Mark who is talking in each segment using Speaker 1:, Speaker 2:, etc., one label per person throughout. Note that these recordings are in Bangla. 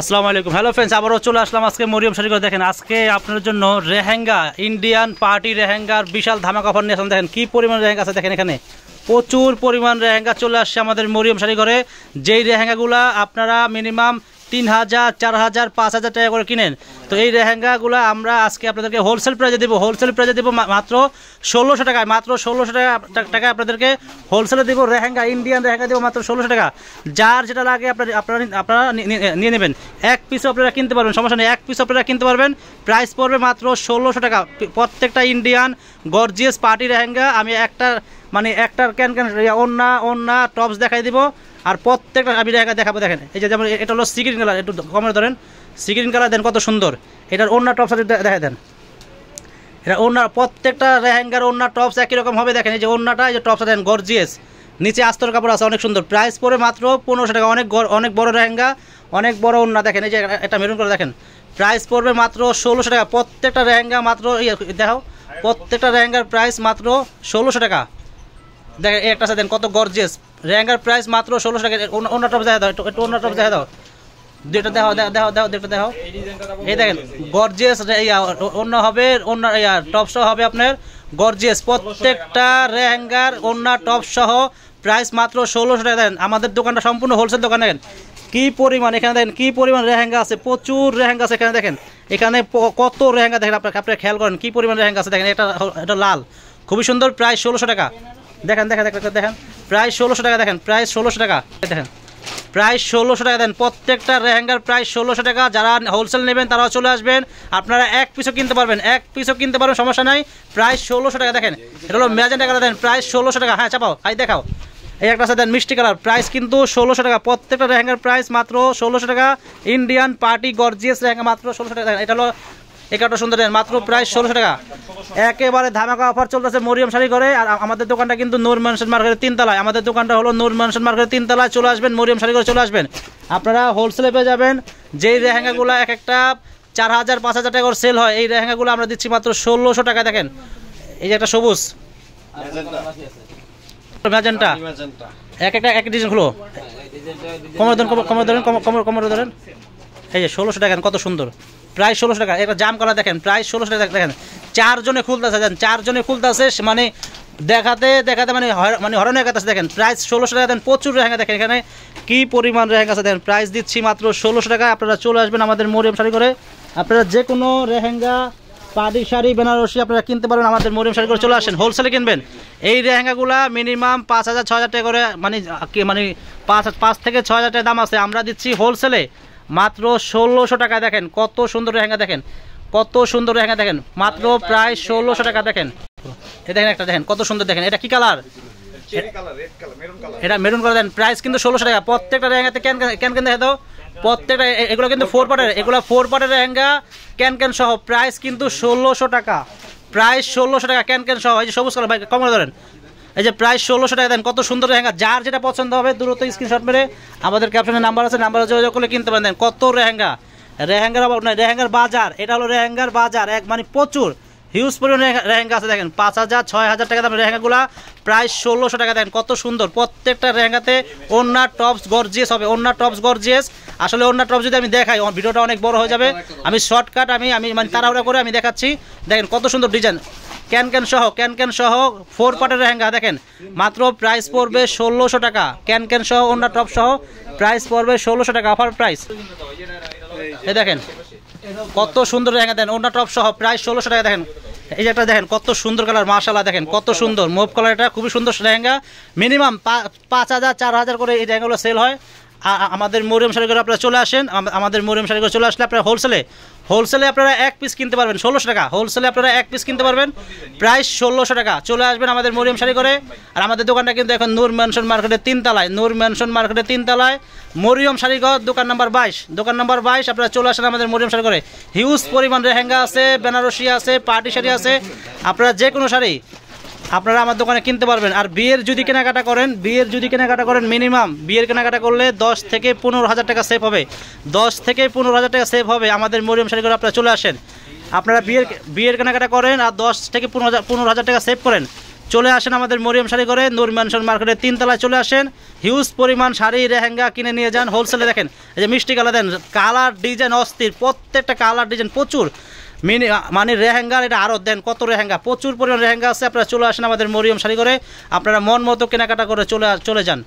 Speaker 1: আসসালামু আলাইকুম হ্যালো ফ্রেন্ডস আবারও চলে আসলাম আজকে মরিয়ম শরীফ দেখেন আজকে আপনার জন্য রেহেঙ্গা ইন্ডিয়ান পার্টি রেহেঙ্গার বিশাল ধামাক নিয়ে আসলাম দেখেন কী পরিমাণ রেহেঙ্গা আছে দেখেন এখানে প্রচুর পরিমাণ রেহেঙ্গা চলে আসছে আমাদের মরিয়ম শাড়ি ঘরে যেই রেহেঙ্গাগুলা আপনারা মিনিমাম তিন হাজার চার হাজার পাঁচ হাজার টাকা করে কিনেন তো এই রেহেঙ্গাগুলো আমরা আজকে আপনাদেরকে হোলসেল প্রাইজে দেবো হোলসেল প্রাইজে দেবো মাত্র ষোলোশো টাকায় মাত্র ষোলোশো টাকা টাকা আপনাদেরকে হোলসেলে দেবো রেহেঙ্গা ইন্ডিয়ান রেহেঙ্গা দেবো মাত্র ষোলোশো টাকা যার যেটা লাগে আপনার আপনারা আপনারা নিয়ে নেবেন এক পিসও আপনারা কিনতে পারবেন সমস্যা নেই এক পিসও আপনারা কিনতে পারবেন প্রাইস পড়বে মাত্র ষোলোশো টাকা প্রত্যেকটা ইন্ডিয়ান গর্জিয়াস পার্টি রেহেঙ্গা আমি একটা মানে একটার ক্যান ক্যান অন্য অন্য টপস দেখাই দিব আর প্রত্যেকটা আমি দেখা দেখাবো দেখেন এই যে যেমন এটা হলো সি কালার একটু কমে ধরেন সি কালার দেন কত সুন্দর এটার অন্য টপস দেখা দেন এটা অন্য প্রত্যেকটা রেহেঙ্গার অন্য টপস একই রকম হবে দেখেন এই যে অন্যটা এই যে টপসটা দেন গর্জিয়াস নিচে আস্তর কাপড় আছে অনেক সুন্দর প্রাইস পরে মাত্র পনেরোশো টাকা অনেক অনেক বড় রেহেঙ্গা অনেক বড় অন্য দেখেন এই যে একটা মেরুন করে দেখেন প্রাইস পড়বে মাত্র ষোলোশো টাকা প্রত্যেকটা রেহেঙ্গা মাত্র ইয়ে দেখো প্রত্যেকটা রেহেঙ্গার প্রাইস মাত্র ষোলোশো টাকা দেখেন এই একটা দেন কত গর্জেস র্যাঙ্গার প্রাইস মাত্র ষোলোশো টাকা অন্য টপ দেখা দাও একটু অন্য টপ দেখা দাও দুইটা দেখো দেখো দেখো দুইটা দেখো এই দেখেন গর্জেস অন্য হবে অন্য টপসহ হবে আপনার গর্জেস প্রত্যেকটা রেহেঙ্গার অন্য টপসহ প্রাইস মাত্র ষোলোশো টাকা দেন আমাদের দোকানটা সম্পূর্ণ হোলসেল দোকান দেখেন কি পরিমাণ এখানে দেখেন কি পরিমাণ রেহেঙ্গা আছে প্রচুর রেহেঙ্গা আছে এখানে দেখেন এখানে কত রেহেঙ্গা দেখেন আপনার আপনার খেয়াল করেন কি পরিমাণ রেহেঙ্গা আছে দেখেন এটা এটা লাল খুবই সুন্দর প্রায় ষোলোশো টাকা দেখেন দেখেন দেখেন দেখেন প্রায় ষোলোশো টাকা দেখেন প্রায় ষোলোশো টাকা দেখেন প্রায় ষোলোশো টাকা দেন প্রত্যেকটা রেহেঙ্গার প্রায় ষোলোশো টাকা যারা হোলসেল নেবেন তারাও চলে আসবেন আপনারা এক পিসও কিনতে পারবেন এক পিসও কিনতে পারবেন সমস্যা নাই প্রায় ষোলোশো টাকা দেখেন এটা হলো ম্যাজেন্ট কালার দেন প্রায় ষোলোশো টাকা হ্যাঁ চাপাও হাই দেখাও এই একটা আছে দেন মিষ্টি কালার প্রাইস কিন্তু ষোলোশো টাকা প্রত্যেকটা রেহেঙ্গার প্রাইস মাত্র ষোলোশো টাকা ইন্ডিয়ান পার্টি গর্জিয়াস রেহেঙ্গা মাত্র ষোলোশো টাকা এটা হলো একাটা সুন্দর মাত্র প্রায় ষোলোশো টাকা একেবারে ধামাকা অফার চলতেছে মরিয়াম শাড়ি করে আর আমাদের দোকানটা কিন্তু নূর মানসন মার্কেটের তিনতলায় আমাদের দোকানটা হলো নূর মানসন মার্কেটের তিনতলায় চলে আসবেন মরিয়াম শাড়ি করে চলে আসবেন আপনারা হোলসেলে পেয়ে যাবেন যেই রেহেঙ্গাগুলো এক একটা চার হাজার পাঁচ হাজার টাকা সেল হয় এই রেহেঙ্গাগুলো আমরা দিচ্ছি মাত্র ষোলোশো টাকা দেখেন এই যে একটা সবুজ ম্যাজেন্টা এক একটা এক ডিজাইন হলো কমর ধরেন কমর ধরেন কমর ধরেন এই যে ষোলোশো টাকা কত সুন্দর প্রায় ষোলোশো টাকা একটা জাম করা দেখেন প্রায় ষোলোশো টাকা দেখেন চারজনে খুলতেছে দেন চারজনে খুলতেছে মানে দেখাতে দেখাতে মানে মানে হরণের কাছে দেখেন প্রাইস ষোলোশো টাকা দেন প্রচুর রেহেঙ্গা দেখেন এখানে কী পরিমাণ রেহেঙ্গা আছে দেখেন প্রাইস দিচ্ছি মাত্র ষোলোশো টাকা আপনারা চলে আসবেন আমাদের মরিয়াম শাড়ি করে আপনারা যে কোনো রেহেঙ্গা পাড়ি শাড়ি বেনারসি আপনারা কিনতে পারেন আমাদের মরিয়াম শাড়ি করে চলে আসেন হোলসেলে কিনবেন এই রেহেঙ্গাগুলা মিনিমাম পাঁচ হাজার ছ হাজার টাকা করে মানে মানে পাঁচ পাঁচ থেকে ছ হাজার টাকা দাম আছে আমরা দিচ্ছি হোলসেলে মাত্র ষোলোশো টাকা দেখেন কত সুন্দর লেহেঙ্গা দেখেন কত সুন্দর লেহেঙ্গা দেখেন মাত্র প্রায় ষোলোশো টাকা দেখেন এ দেখেন একটা দেখেন কত সুন্দর দেখেন এটা কি কালার এটা মেরুন কালার দেন প্রাইস কিন্তু ষোলোশো টাকা প্রত্যেকটা লেহেঙ্গাতে ক্যান ক্যান ক্যান দেখা দাও প্রত্যেকটা এগুলো কিন্তু ফোর পার্টের এগুলো ফোর পার্টের লেহেঙ্গা ক্যান ক্যান সহ প্রাইস কিন্তু ষোলোশো টাকা প্রায় ষোলোশো টাকা ক্যান ক্যান সহ এই যে সবুজ কালার ভাই কমলা ধরেন এই যে প্রায় ষোলোশো টাকা দেন কত সুন্দর রেহেঙ্গা যার যেটা পছন্দ হবে দ্রুত স্ক্রিনশট মেরে আমাদের ক্যাপশনের নাম্বার আছে নাম্বারে যোগাযোগ করলে কিনতে পারেন কত রেহেঙ্গা রেহেঙ্গার অভাব নয় রেহেঙ্গার বাজার এটা হলো রেহেঙ্গার বাজার এক মানে প্রচুর হিউজ পরিমাণে রেহেঙ্গা আছে দেখেন পাঁচ হাজার ছয় হাজার টাকা দাম রেহেঙ্গাগুলা প্রায় ষোলোশো টাকা দেখেন কত সুন্দর প্রত্যেকটা রেহেঙ্গাতে অন্যা টপস গর্জিয়াস হবে অন্যা টপস গর্জিয়াস আসলে অন্য টপস যদি আমি দেখাই ভিডিওটা অনেক বড় হয়ে যাবে আমি শর্টকাট আমি আমি মানে তাড়াহুড়া করে আমি দেখাচ্ছি দেখেন কত সুন্দর ডিজাইন ক্যান ক্যান সহ ক্যান ক্যান সহ ফোর পার্টের লেহেঙ্গা দেখেন মাত্র প্রাইস পড়বে ষোলোশো টাকা ক্যান ক্যান সহ অন্যা টপ সহ প্রাইস পড়বে ষোলোশো টাকা অফার প্রাইস এই দেখেন কত সুন্দর হ্যাঙ্গা দেন অন্যা টপ সহ প্রাইস ষোলোশো টাকা দেখেন এই যে একটা দেখেন কত সুন্দর কালার মার্শাল্লাহ দেখেন কত সুন্দর মোভ কালারটা খুবই সুন্দর লেহেঙ্গা মিনিমাম পাঁচ হাজার চার হাজার করে এই লেহেঙ্গাগুলো সেল হয় আমাদের মরিয়াম শাড়িঘরে আপনারা চলে আসেন আমাদের মরিয়াম শাড়িঘরে চলে আসলে আপনারা হোলসেলে হোলসেলে আপনারা এক পিস কিনতে পারবেন ষোলোশো টাকা হোলসেলে আপনারা এক পিস কিনতে পারবেন প্রাইস ষোলোশো টাকা চলে আসবেন আমাদের মরিয়াম শাড়ি করে আর আমাদের দোকানটা কিন্তু এখন নূর ম্যানশন মার্কেটের তিনতলায় নূর ম্যানশন মার্কেটের তিনতলায় মরিয়ম শাড়িঘর দোকান নাম্বার বাইশ দোকান নাম্বার বাইশ আপনারা চলে আসেন আমাদের মরিয়াম শাড়ি করে হিউজ পরিমাণ রেহেঙ্গা আছে বেনারসি আছে পার্টি শাড়ি আছে আপনারা যে কোনো শাড়ি আপনারা আমার দোকানে কিনতে পারবেন আর বিয়ের যদি কেনাকাটা করেন বিয়ের যদি কেনাকাটা করেন মিনিমাম বিয়ের কেনাকাটা করলে দশ থেকে পনেরো হাজার টাকা সেভ হবে দশ থেকে পনেরো হাজার টাকা সেভ হবে আমাদের মরিয়াম শাড়ি করে আপনারা চলে আসেন আপনারা বিয়ের বিয়ের কেনাকাটা করেন আর দশ থেকে পনেরো হাজার পনেরো হাজার টাকা সেভ করেন চলে আসেন আমাদের মরিয়াম শাড়ি করে নূর ম্যানশন মার্কেটে তিনতলায় চলে আসেন হিউজ পরিমাণ শাড়ি রেহেঙ্গা কিনে নিয়ে যান হোলসেলে দেখেন এই যে মিষ্টি কালা দেন কালার ডিজাইন অস্থির প্রত্যেকটা কালার ডিজাইন প্রচুর মিনি মানে রেহেঙ্গার এটা আরও দেন কত রেহেঙ্গা প্রচুর পরিমাণ রেহেঙ্গা আছে আপনারা চলে আসেন আমাদের মরিয়ম করে আপনারা মন মতো কেনাকাটা করে চলে চলে যান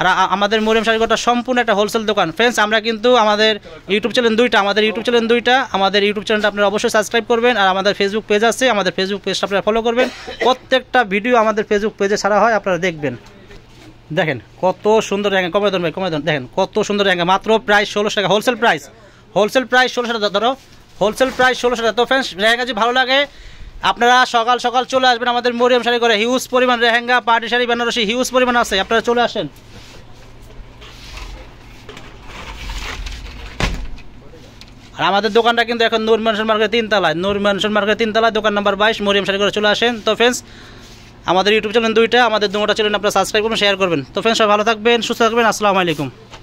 Speaker 1: আর আমাদের শাড়ি শাড়িঘরটা সম্পূর্ণ একটা হোলসেল দোকান ফ্রেন্ডস আমরা কিন্তু আমাদের ইউটিউব চ্যানেল দুইটা আমাদের ইউটিউব চ্যানেল দুইটা আমাদের ইউটিউব চ্যানেলটা আপনারা অবশ্যই সাবস্ক্রাইব করবেন আর আমাদের ফেসবুক পেজ আছে আমাদের ফেসবুক পেজটা আপনারা ফলো করবেন প্রত্যেকটা ভিডিও আমাদের ফেসবুক পেজে ছাড়া হয় আপনারা দেখবেন দেখেন কত সুন্দর রেঙ্গা কমে দেন ভাই কমে দেন দেখেন কত সুন্দর রেঙ্গা মাত্র প্রায় ষোলোশো টাকা হোলসেল প্রাইস হোলসেল প্রাইস ষোলোশো টাকা ধরো হোলসেল প্রাইস ষোলোশো টাকা তো ফ্রেন্ডস রেহেঙ্গা যদি ভালো লাগে আপনারা সকাল সকাল চলে আসবেন আমাদের মরিয়াম শাড়ি করে হিউজ পরিমাণ রেহেঙ্গা পার্টি শাড়ি বেনারসি হিউজ পরিমাণ আছে আপনারা চলে আসেন আর আমাদের দোকানটা কিন্তু এখন নূর ম্যানশন মার্কেট তিনতলায় নূর ম্যানশন মার্কেট তিনতলায় দোকান নাম্বার বাইশ মরিয়াম শাড়ি করে চলে আসেন তো ফ্রেন্ডস আমাদের ইউটিউব চ্যানেল দুইটা আমাদের দুটা চ্যানেল আপনারা সাবস্ক্রাইব করুন শেয়ার করবেন তো ফ্রেন্ডস সব ভালো থাকবেন সুস্থ থাকবেন আসসালামু আলাইকুম